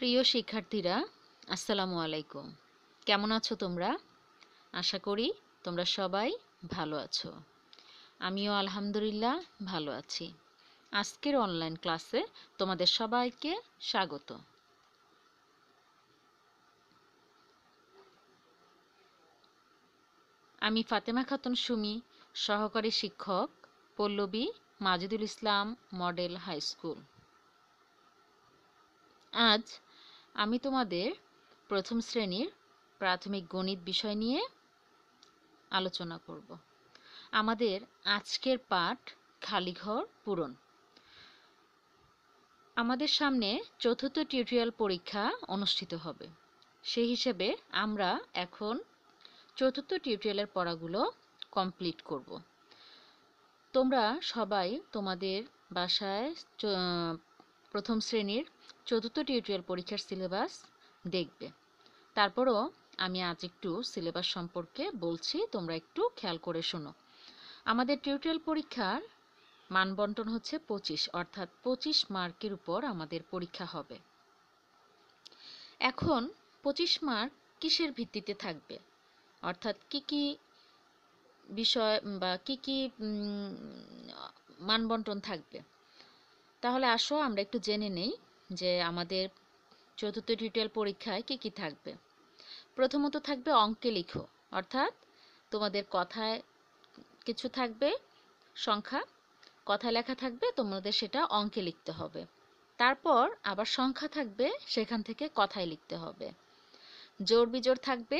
প্রিয় শিক্ষার্থীরা আসসালামু আলাইকুম কেমন আছো তোমরা আশা করি তোমরা সবাই ভালো আছো আমিও আলহামদুলিল্লাহ ভালো আছি আজকের অনলাইন ক্লাসে তোমাদের সবাইকে স্বাগত আমি ফাতেমা খাতুন সুমি সহকারী শিক্ষক Pallavi Majidul Islam model high school আজ আমি তোমাদের প্রথম শ্রেণীর প্রাথমিক গণিত বিষয় নিয়ে আলোচনা করব আমাদের আজকের পাঠ খালিঘর পূরণ আমাদের সামনে চতুর্থ টিউটোরিয়াল পরীক্ষা অনুষ্ঠিত হবে সেই হিসেবে আমরা এখন চতুর্থ টিউটোরিয়ালের পড়াগুলো কমপ্লিট করব তোমরা সবাই তোমাদের বাসায় প্রথম শ্রেণীর চতুর্থ টিউটোরিয়াল পরীক্ষার সিলেবাস দেখবে তারপরও আমি আজ একটু সিলেবাস সম্পর্কে বলছি তোমরা একটু খেয়াল করে শোনো আমাদের টিউটোরিয়াল পরীক্ষার মানবন্টন হচ্ছে পঁচিশ অর্থাৎ পঁচিশ মার্কের উপর আমাদের পরীক্ষা হবে এখন পঁচিশ মার্ক কিসের ভিত্তিতে থাকবে অর্থাৎ কি কি বিষয় বা কি কি মানবন্টন থাকবে তাহলে আসো আমরা একটু জেনে নেই যে আমাদের চতুর্থ টিউটোরিয়াল পরীক্ষায় কি কি থাকবে প্রথমত থাকবে অঙ্কে লিখো অর্থাৎ তোমাদের কথায় কিছু থাকবে সংখ্যা কথা লেখা থাকবে তোমাদের সেটা অঙ্কে লিখতে হবে তারপর আবার সংখ্যা থাকবে সেখান থেকে কথায় লিখতে হবে জোর বিজোর থাকবে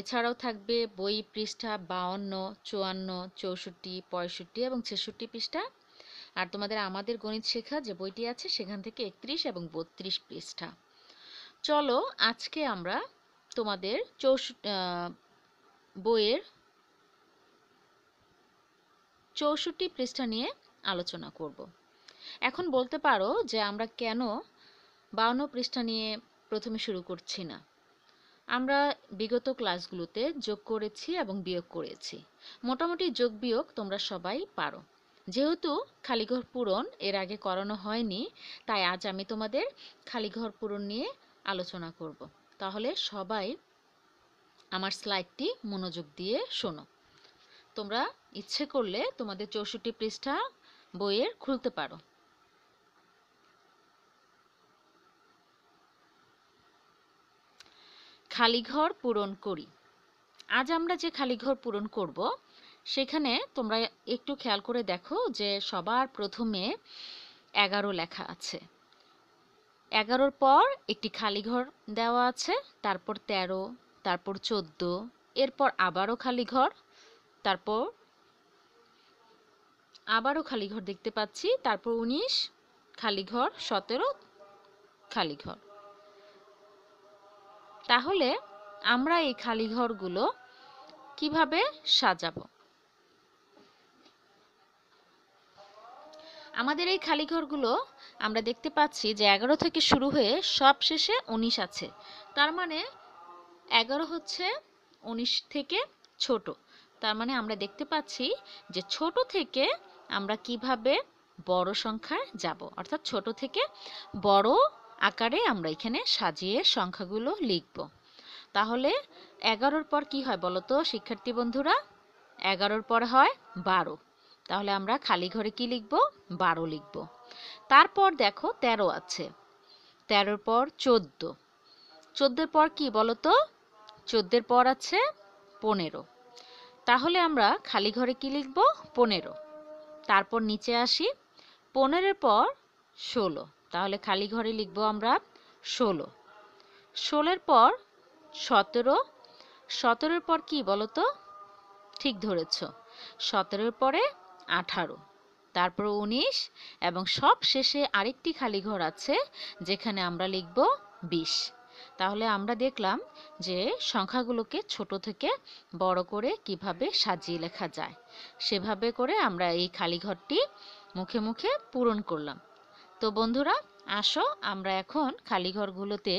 এছাড়াও থাকবে বই পৃষ্ঠা বাউন্ন চুয়ান্ন চৌষট্টি পঁয়ষট্টি এবং ছেষট্টি পৃষ্ঠা আর তোমাদের আমাদের গণিত শেখা যে বইটি আছে সেখান থেকে একত্রিশ এবং বত্রিশ পৃষ্ঠা চলো আজকে আমরা তোমাদের চৌষট্টি বইয়ের চৌষট্টি পৃষ্ঠা নিয়ে আলোচনা করব এখন বলতে পারো যে আমরা কেন বাউন্ন পৃষ্ঠা নিয়ে প্রথমে শুরু করছি না আমরা বিগত ক্লাসগুলোতে যোগ করেছি এবং বিয়োগ করেছি মোটামুটি যোগ বিয়োগ তোমরা সবাই পারো যেহেতু খালিঘর পূরণ এর আগে করানো হয়নি তাই আজ আমি তোমাদের খালিঘর পূরণ নিয়ে আলোচনা করব তাহলে সবাই আমার স্লাইডটি মনোযোগ দিয়ে শোনো তোমরা ইচ্ছে করলে তোমাদের চৌষট্টি পৃষ্ঠা বইয়ের খুলতে পারো খালিঘর পূরণ করি আজ আমরা যে খালিঘর পূরণ করব সেখানে তোমরা একটু খেয়াল করে দেখো যে সবার প্রথমে এগারো লেখা আছে এগারোর পর একটি খালি ঘর দেওয়া আছে তারপর তেরো তারপর চোদ্দ এরপর আবারও খালি ঘর তারপর আবারও খালি ঘর দেখতে পাচ্ছি তারপর উনিশ খালি ঘর সতেরো খালি ঘর তাহলে আমরা এই খালি ঘরগুলো কিভাবে সাজাবো আমাদের এই খালি ঘরগুলো আমরা দেখতে পাচ্ছি যে এগারো থেকে শুরু হয়ে সব শেষে উনিশ আছে তার মানে এগারো হচ্ছে উনিশ থেকে ছোট তার মানে আমরা দেখতে পাচ্ছি যে ছোট থেকে আমরা কিভাবে বড় সংখ্যায় যাব অর্থাৎ ছোট থেকে বড় আকারে আমরা এখানে সাজিয়ে সংখ্যাগুলো লিখব তাহলে এগারোর পর কি হয় বলতো শিক্ষার্থী বন্ধুরা এগারোর পর হয় বারো তাহলে আমরা খালি ঘরে কি লিখব বারো লিখব তারপর দেখো তেরো আছে তেরোর পর চোদ্দ চোদ্দের পর কি বলতো চোদ্দের পর আছে পনেরো তাহলে আমরা খালি ঘরে কি লিখব পনেরো তারপর নিচে আসি পনেরোর পর ষোলো তাহলে খালি ঘরে লিখব আমরা ষোলো ষোলোর পর সতেরো সতেরোর পর কি বলতো ঠিক ধরেছ সতেরোর পরে আঠারো তারপর উনিশ এবং সব শেষে আরেকটি খালি ঘর আছে যেখানে আমরা লিখব বিশ তাহলে আমরা দেখলাম যে সংখ্যাগুলোকে ছোট থেকে বড় করে কিভাবে সাজিয়ে লেখা যায় সেভাবে করে আমরা এই খালি ঘরটি মুখে মুখে পূরণ করলাম তো বন্ধুরা আসো আমরা এখন খালি ঘরগুলোতে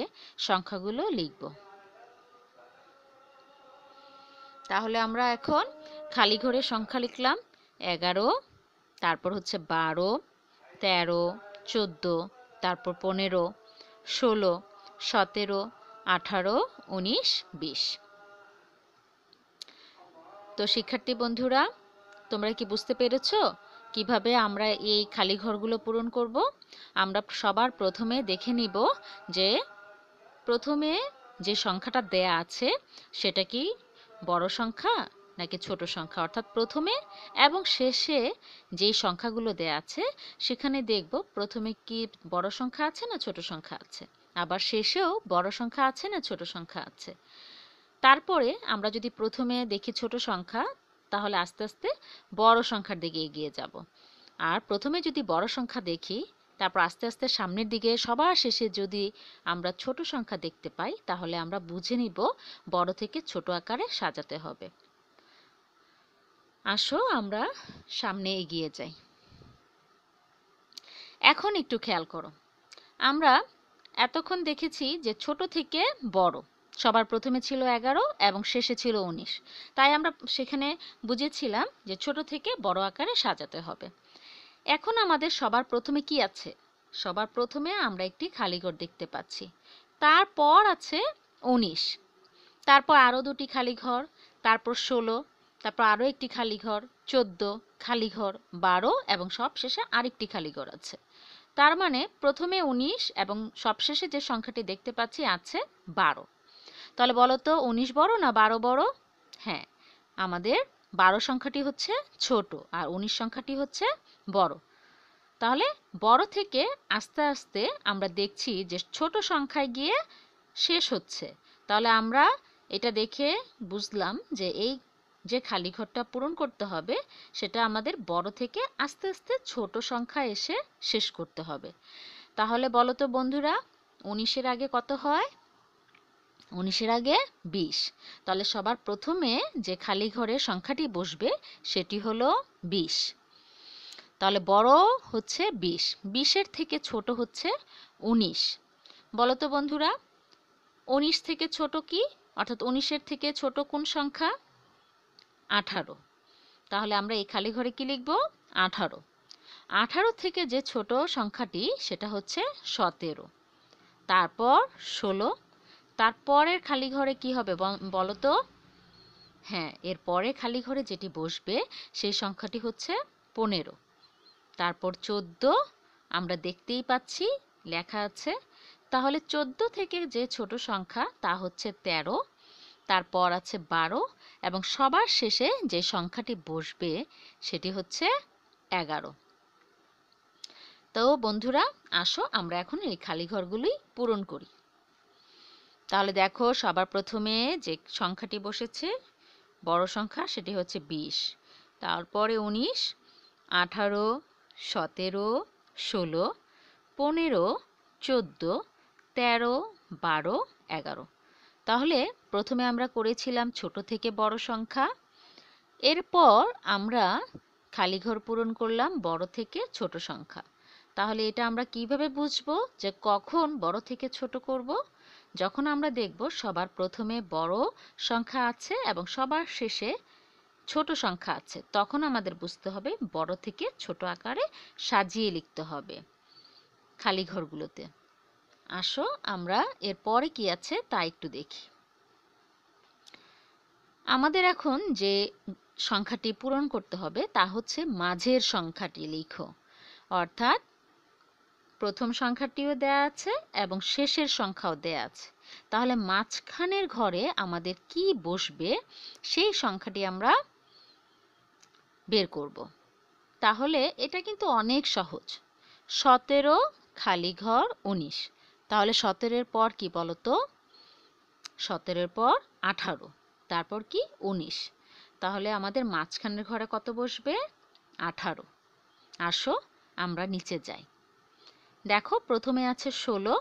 সংখ্যাগুলো লিখব তাহলে আমরা এখন খালি ঘরে সংখ্যা লিখলাম এগারো তারপর হচ্ছে বারো তেরো চোদ্দো তারপর পনেরো ষোলো সতেরো আঠারো উনিশ বিশ তো শিক্ষার্থী বন্ধুরা তোমরা কি বুঝতে পেরেছ কিভাবে আমরা এই খালি ঘরগুলো পূরণ করব আমরা সবার প্রথমে দেখে নিব যে প্রথমে যে সংখ্যাটা দেয়া আছে সেটা কি বড় সংখ্যা নাকি ছোট সংখ্যা অর্থাৎ প্রথমে এবং শেষে যেই সংখ্যাগুলো দেয়া আছে সেখানে দেখব প্রথমে কি বড় সংখ্যা আছে না ছোট সংখ্যা আছে আবার শেষেও বড় সংখ্যা আছে না ছোট সংখ্যা আছে তারপরে আমরা যদি প্রথমে দেখি ছোট সংখ্যা তাহলে আস্তে আস্তে বড় সংখ্যার দিকে এগিয়ে যাব আর প্রথমে যদি বড় সংখ্যা দেখি তারপর আস্তে আস্তে সামনের দিকে সবার শেষে যদি আমরা ছোট সংখ্যা দেখতে পাই তাহলে আমরা বুঝে নিব বড় থেকে ছোট আকারে সাজাতে হবে আসো আমরা সামনে এগিয়ে যাই এখন একটু খেয়াল করো আমরা এতক্ষণ দেখেছি যে ছোট থেকে বড় সবার প্রথমে ছিল এগারো এবং শেষে ছিল উনিশ তাই আমরা সেখানে বুঝেছিলাম যে ছোট থেকে বড় আকারে সাজাতে হবে এখন আমাদের সবার প্রথমে কি আছে সবার প্রথমে আমরা একটি খালি ঘর দেখতে পাচ্ছি তারপর আছে উনিশ তারপর আরও দুটি খালি ঘর তারপর ষোলো তারপর আরও একটি খালি ঘর চোদ্দ খালি ঘর বারো এবং সবশেষে আরেকটি খালি ঘর আছে তার মানে প্রথমে উনিশ এবং সবশেষে যে সংখ্যাটি দেখতে পাচ্ছি আছে বারো তাহলে বলো তো উনিশ বড় না বারো বড় হ্যাঁ আমাদের বারো সংখ্যাটি হচ্ছে ছোট আর উনিশ সংখ্যাটি হচ্ছে বড় তাহলে বড় থেকে আস্তে আস্তে আমরা দেখছি যে ছোট সংখ্যায় গিয়ে শেষ হচ্ছে তাহলে আমরা এটা দেখে বুঝলাম যে এই যে খালি ঘরটা পূরণ করতে হবে সেটা আমাদের বড় থেকে আস্তে আস্তে ছোট সংখ্যা এসে শেষ করতে হবে তাহলে বলো তো বন্ধুরা উনিশের আগে কত হয় উনিশের আগে বিশ তাহলে সবার প্রথমে যে খালি ঘরে সংখ্যাটি বসবে সেটি হলো বিশ তাহলে বড় হচ্ছে বিশ বিশের থেকে ছোট হচ্ছে উনিশ বলো তো বন্ধুরা উনিশ থেকে ছোট কি অর্থাৎ উনিশের থেকে ছোট কোন সংখ্যা আঠারো তাহলে আমরা এই খালি ঘরে কি লিখব আঠারো আঠারো থেকে যে ছোট সংখ্যাটি সেটা হচ্ছে সতেরো তারপর ষোলো তারপরের খালি ঘরে কি হবে বলো তো হ্যাঁ এরপরে খালি ঘরে যেটি বসবে সেই সংখ্যাটি হচ্ছে পনেরো তারপর চোদ্দ আমরা দেখতেই পাচ্ছি লেখা আছে তাহলে চোদ্দ থেকে যে ছোট সংখ্যা তা হচ্ছে তেরো তারপর আছে বারো এবং সবার শেষে যে সংখ্যাটি বসবে সেটি হচ্ছে এগারো তো বন্ধুরা আসো আমরা এখন এই খালি ঘরগুলি পূরণ করি তাহলে দেখো সবার প্রথমে যে সংখ্যাটি বসেছে বড় সংখ্যা সেটি হচ্ছে বিশ তারপরে উনিশ আঠারো সতেরো ষোলো পনেরো চোদ্দো তেরো বারো এগারো তাহলে প্রথমে আমরা করেছিলাম ছোট থেকে বড় সংখ্যা এরপর আমরা খালি ঘর পূরণ করলাম বড় থেকে ছোট সংখ্যা তাহলে এটা আমরা কিভাবে বুঝবো যে কখন বড় থেকে ছোট করব যখন আমরা দেখব সবার প্রথমে বড় সংখ্যা আছে এবং সবার শেষে ছোট সংখ্যা আছে তখন আমাদের বুঝতে হবে বড় থেকে ছোট আকারে সাজিয়ে লিখতে হবে খালি ঘরগুলোতে আসো আমরা এরপরে কি আছে তা একটু দেখি আমাদের এখন যে সংখ্যাটি পূরণ করতে হবে তা হচ্ছে মাঝের সংখ্যাটি লিখো অর্থাৎ প্রথম সংখ্যাটিও দেয়া আছে এবং শেষের সংখ্যাও দেয়া আছে তাহলে মাঝখানের ঘরে আমাদের কি বসবে সেই সংখ্যাটি আমরা বের করব তাহলে এটা কিন্তু অনেক সহজ সতেরো খালি ঘর উনিশ তাহলে সতেরোর পর কি বলো তো সতেরোর পর আঠারো তারপর কি উনিশ তাহলে আমাদের মাঝখানের ঘরে কত বসবে আঠারো আসো আমরা নিচে যাই দেখো প্রথমে আছে ষোলো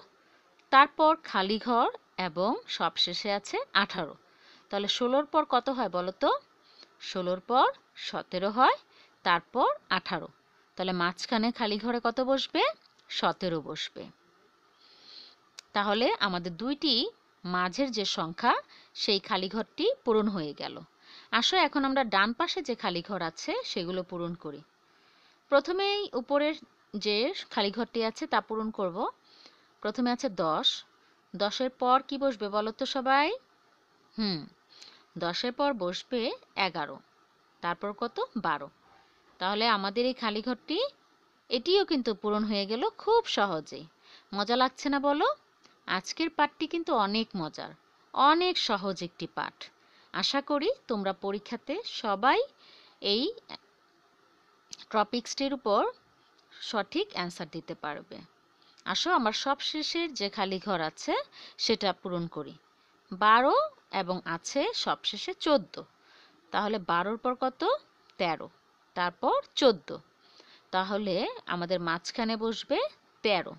তারপর খালি ঘর এবং সবশেষে আছে আঠারো তাহলে ষোলোর পর কত হয় বলো তো ষোলোর পর সতেরো হয় তারপর আঠারো তাহলে মাঝখানে খালি ঘরে কত বসবে সতেরো বসবে তাহলে আমাদের দুইটি মাঝের যে সংখ্যা সেই খালি ঘরটি পূরণ হয়ে গেল আসো এখন আমরা ডান পাশে যে খালি ঘর আছে সেগুলো পূরণ করি প্রথমেই উপরের যে খালি ঘরটি আছে তা পূরণ করব প্রথমে আছে দশ দশের পর কি বসবে বলো তো সবাই হুম দশের পর বসবে এগারো তারপর কত বারো তাহলে আমাদের এই খালি ঘরটি এটিও কিন্তু পূরণ হয়ে গেল খুব সহজে মজা লাগছে না বলো আজকের পাঠটি কিন্তু অনেক মজার অনেক সহজ একটি পাঠ আশা করি তোমরা পরীক্ষাতে সবাই এই টপিক্সটির উপর সঠিক অ্যান্সার দিতে পারবে আসো আমার সব শেষের যে খালি ঘর আছে সেটা পূরণ করি বারো এবং আছে সবশেষে চোদ্দ তাহলে বারোর পর কত তেরো তারপর চোদ্দ তাহলে আমাদের মাঝখানে বসবে তেরো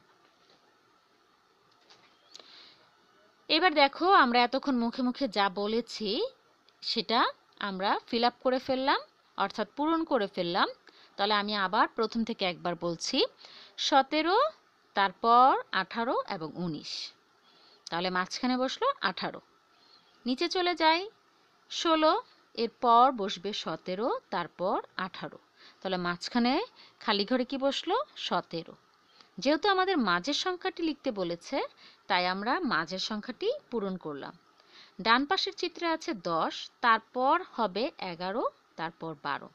এবার দেখো আমরা এতক্ষণ মুখে মুখে যা বলেছি সেটা আমরা ফিল করে ফেললাম অর্থাৎ পূরণ করে ফেললাম তাহলে আমি আবার প্রথম থেকে একবার বলছি সতেরো তারপর আঠারো এবং উনিশ তাহলে মাঝখানে বসলো আঠারো নিচে চলে যাই ষোলো এরপর বসবে সতেরো তারপর আঠারো তাহলে মাঝখানে খালি ঘরে কি বসলো সতেরো যেহেতু আমাদের মাঝের সংখ্যাটি লিখতে বলেছে তাই আমরা মাঝের সংখ্যাটি পূরণ করলাম ডান পাশের চিত্রে আছে দশ তারপর হবে এগারো তারপর বারো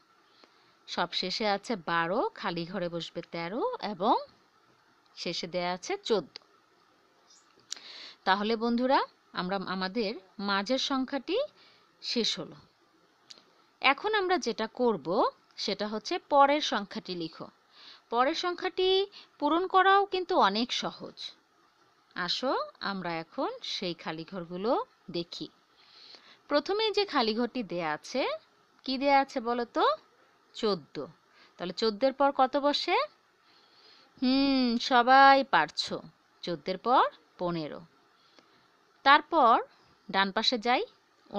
সব শেষে আছে বারো খালি ঘরে বসবে তেরো এবং শেষে দেয়া আছে চোদ্দ তাহলে বন্ধুরা আমরা আমাদের মাঝের সংখ্যাটি শেষ হলো এখন আমরা যেটা করব সেটা হচ্ছে পরের সংখ্যাটি লিখো পরের সংখ্যাটি পূরণ করাও কিন্তু অনেক সহজ আসো আমরা এখন সেই খালি ঘরগুলো দেখি প্রথমে যে খালি ঘরটি দেয়া আছে কি দেয়া আছে বলো তো চোদ্দ তাহলে চোদ্দের পর কত বসে হুম সবাই পারছো চোদ্দের পর পনেরো তারপর ডান পাশে যাই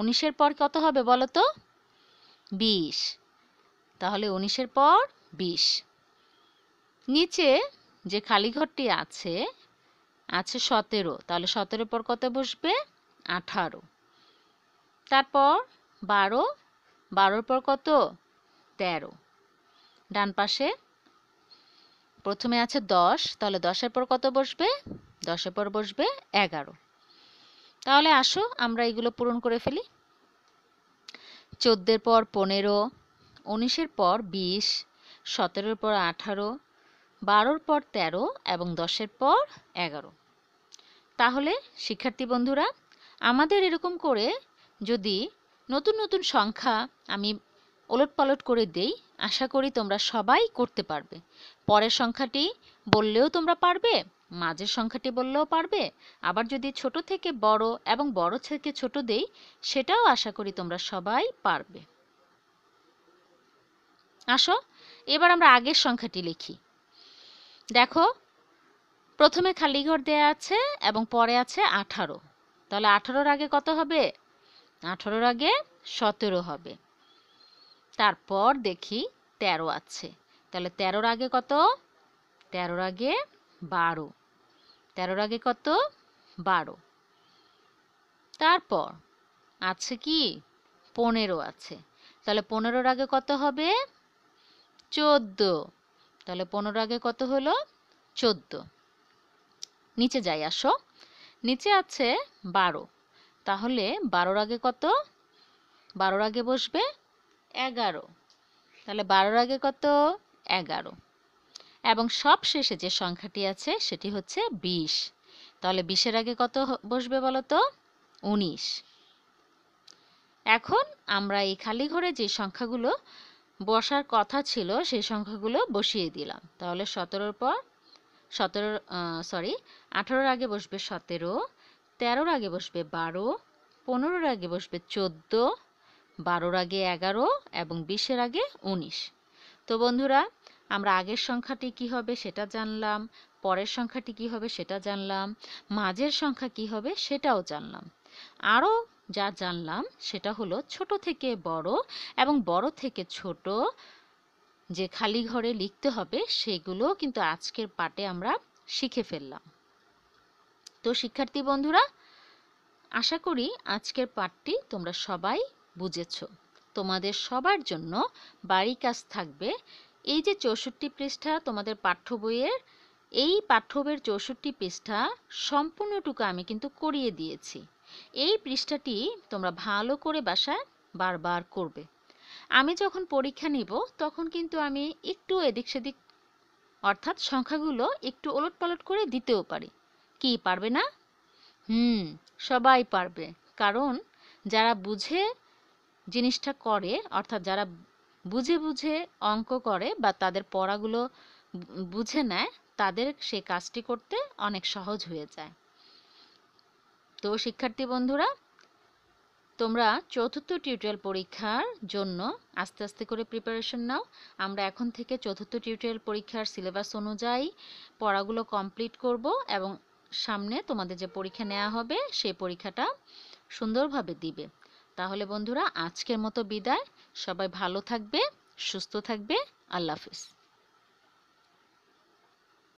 উনিশের পর কত হবে বলো তো বিশ তাহলে উনিশের পর বিশ নিচে যে খালি ঘরটি আছে আছে সতেরো তাহলে সতেরোর পর কত বসবে আঠারো তারপর বারো বারোর পর কত তেরো ডান পাশে প্রথমে আছে দশ তাহলে দশের পর কত বসবে দশের পর বসবে এগারো তাহলে আসো আমরা এগুলো পূরণ করে ফেলি চোদ্দের পর পনেরো উনিশের পর বিশ সতেরোর পর আঠারো বারোর পর তেরো এবং দশের পর এগারো তাহলে শিক্ষার্থী বন্ধুরা আমাদের এরকম করে যদি নতুন নতুন সংখ্যা আমি ওলট পালট করে দেই আশা করি তোমরা সবাই করতে পারবে পরের সংখ্যাটি বললেও তোমরা পারবে মাঝের সংখ্যাটি বললেও পারবে আবার যদি ছোট থেকে বড় এবং বড় থেকে ছোট দেই সেটাও আশা করি তোমরা সবাই পারবে আসো এবার আমরা আগের সংখ্যাটি লিখি দেখো প্রথমে খালি ঘর দেয়া আছে এবং পরে আছে আঠারো তাহলে আঠারোর আগে কত হবে আঠারোর আগে সতেরো হবে তারপর দেখি তেরো আছে তাহলে তেরোর আগে কত তেরোর আগে বারো তেরোর আগে কত বারো তারপর আছে কি পনেরো আছে তাহলে পনেরোর আগে কত হবে চোদ্দ তাহলে পনেরো আগে কত হলো চোদ্দ নিচে যাই আসো নিচে আছে বারো তাহলে বারোর আগে কত বারোর আগে বসবে এগারো তাহলে বারোর আগে কত এগারো এবং সব শেষে যে সংখ্যাটি আছে সেটি হচ্ছে বিশ তাহলে বিশের আগে কত বসবে বলো তো উনিশ এখন আমরা এই খালি ঘরে যে সংখ্যাগুলো বসার কথা ছিল সেই সংখ্যাগুলো বসিয়ে দিলাম তাহলে সতেরোর পর সতেরো সরি আঠারোর আগে বসবে সতেরো তেরোর আগে বসবে বারো পনেরোর আগে বসবে চোদ্দ বারোর আগে এগারো এবং বিশের আগে উনিশ তো বন্ধুরা আমরা আগের সংখ্যাটি কি হবে সেটা জানলাম পরের সংখ্যাটি কি হবে সেটা জানলাম মাঝের সংখ্যা কি হবে সেটাও জানলাম আরও যা জানলাম সেটা হলো ছোট থেকে বড় এবং বড় থেকে ছোট যে খালি ঘরে লিখতে হবে সেগুলো কিন্তু আজকের পাটে আমরা শিখে ফেললাম তো শিক্ষার্থী বন্ধুরা আশা করি আজকের পাঠটি তোমরা সবাই বুঝেছ তোমাদের সবার জন্য বাড়ি কাজ থাকবে এই যে চৌষট্টি পৃষ্ঠা তোমাদের পাঠ্য বইয়ের এই পাঠ্য বইয়ের চৌষট্টি পৃষ্ঠা সম্পূর্ণটুকু আমি কিন্তু করিয়ে দিয়েছি এই পৃষ্ঠাটি তোমরা ভালো করে বাসায় বারবার করবে আমি যখন পরীক্ষা নিব তখন কিন্তু আমি একটু এদিক সেদিক অর্থাৎ সংখ্যাগুলো একটু ওলট পালট করে দিতেও পারি কি পারবে না হুম সবাই পারবে কারণ যারা বুঝে জিনিসটা করে অর্থাৎ যারা বুঝে বুঝে অঙ্ক করে বা তাদের পড়াগুলো বুঝে নেয় তাদের সেই কাজটি করতে অনেক সহজ হয়ে যায় তো শিক্ষার্থী বন্ধুরা তোমরা চতুর্থ টিউটোরিয়াল পরীক্ষার জন্য আস্তে আস্তে করে প্রিপারেশন নাও আমরা এখন থেকে চতুর্থ টিউটোরিয়াল পরীক্ষার সিলেবাস অনুযায়ী পড়াগুলো কমপ্লিট করব এবং সামনে তোমাদের যে পরীক্ষা নেওয়া হবে সেই পরীক্ষাটা সুন্দরভাবে দিবে তাহলে বন্ধুরা আজকের মতো বিদায় সবাই ভালো থাকবে সুস্থ থাকবে আল্লাহ হাফিজ